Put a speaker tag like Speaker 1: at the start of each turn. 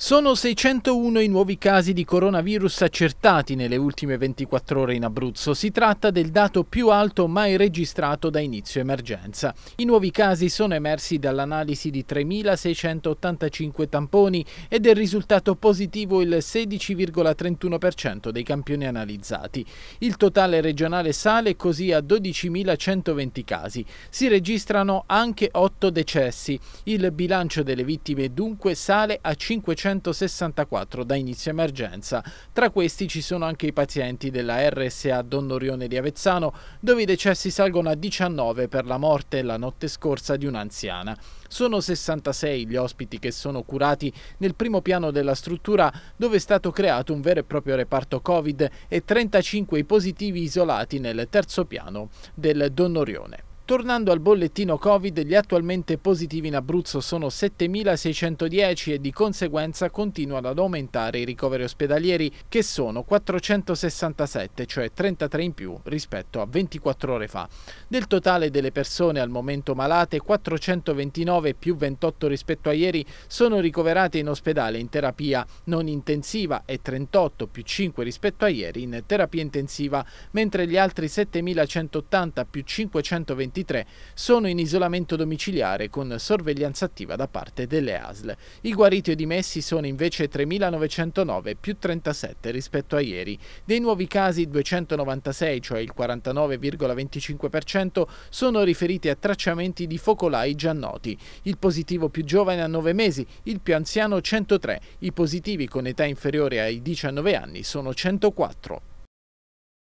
Speaker 1: Sono 601 i nuovi casi di coronavirus accertati nelle ultime 24 ore in Abruzzo. Si tratta del dato più alto mai registrato da inizio emergenza. I nuovi casi sono emersi dall'analisi di 3.685 tamponi ed è risultato positivo il 16,31% dei campioni analizzati. Il totale regionale sale così a 12.120 casi. Si registrano anche 8 decessi. Il bilancio delle vittime dunque sale a 500. 264 da inizio emergenza. Tra questi ci sono anche i pazienti della RSA Don Orione di Avezzano, dove i decessi salgono a 19 per la morte la notte scorsa di un'anziana. Sono 66 gli ospiti che sono curati nel primo piano della struttura dove è stato creato un vero e proprio reparto Covid e 35 i positivi isolati nel terzo piano del Don Orione. Tornando al bollettino Covid, gli attualmente positivi in Abruzzo sono 7.610 e di conseguenza continuano ad aumentare i ricoveri ospedalieri che sono 467, cioè 33 in più rispetto a 24 ore fa. Del totale delle persone al momento malate, 429 più 28 rispetto a ieri sono ricoverate in ospedale in terapia non intensiva e 38 più 5 rispetto a ieri in terapia intensiva, mentre gli altri 7.180 più 529 2023 sono in isolamento domiciliare con sorveglianza attiva da parte delle ASL. I guariti o dimessi sono invece 3.909 più 37 rispetto a ieri. Dei nuovi casi 296, cioè il 49,25%, sono riferiti a tracciamenti di focolai già noti. Il positivo più giovane ha 9 mesi, il più anziano 103, i positivi con età inferiore ai 19 anni sono 104.